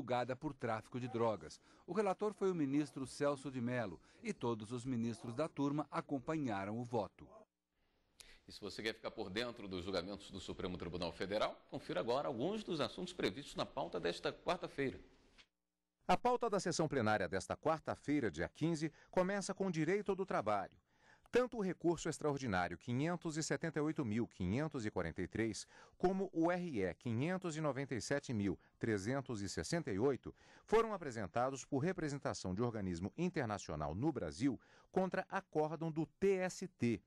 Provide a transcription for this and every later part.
julgada por tráfico de drogas. O relator foi o ministro Celso de Mello e todos os ministros da turma acompanharam o voto. E se você quer ficar por dentro dos julgamentos do Supremo Tribunal Federal, confira agora alguns dos assuntos previstos na pauta desta quarta-feira. A pauta da sessão plenária desta quarta-feira, dia 15, começa com o direito do trabalho. Tanto o recurso extraordinário 578.543, como o RE 597.368, foram apresentados por representação de organismo internacional no Brasil contra acórdão do TST.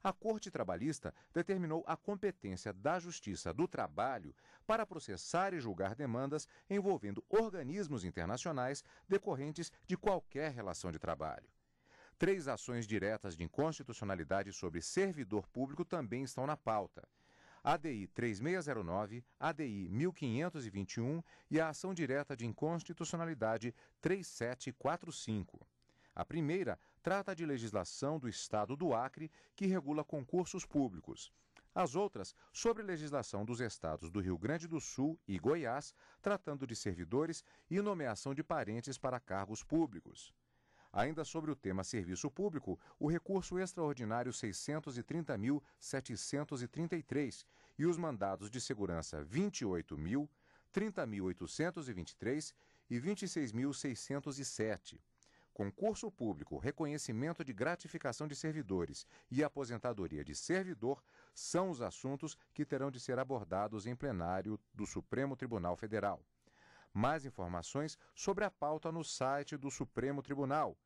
A Corte Trabalhista determinou a competência da Justiça do Trabalho para processar e julgar demandas envolvendo organismos internacionais decorrentes de qualquer relação de trabalho. Três ações diretas de inconstitucionalidade sobre servidor público também estão na pauta. ADI 3609, ADI 1521 e a ação direta de inconstitucionalidade 3745. A primeira trata de legislação do Estado do Acre que regula concursos públicos. As outras sobre legislação dos estados do Rio Grande do Sul e Goiás, tratando de servidores e nomeação de parentes para cargos públicos. Ainda sobre o tema serviço público, o recurso extraordinário 630.733 e os mandados de segurança 28.000, 30.823 e 26.607 concurso público, reconhecimento de gratificação de servidores e aposentadoria de servidor são os assuntos que terão de ser abordados em plenário do Supremo Tribunal Federal. Mais informações sobre a pauta no site do Supremo Tribunal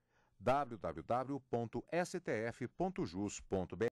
www.stf.jus.br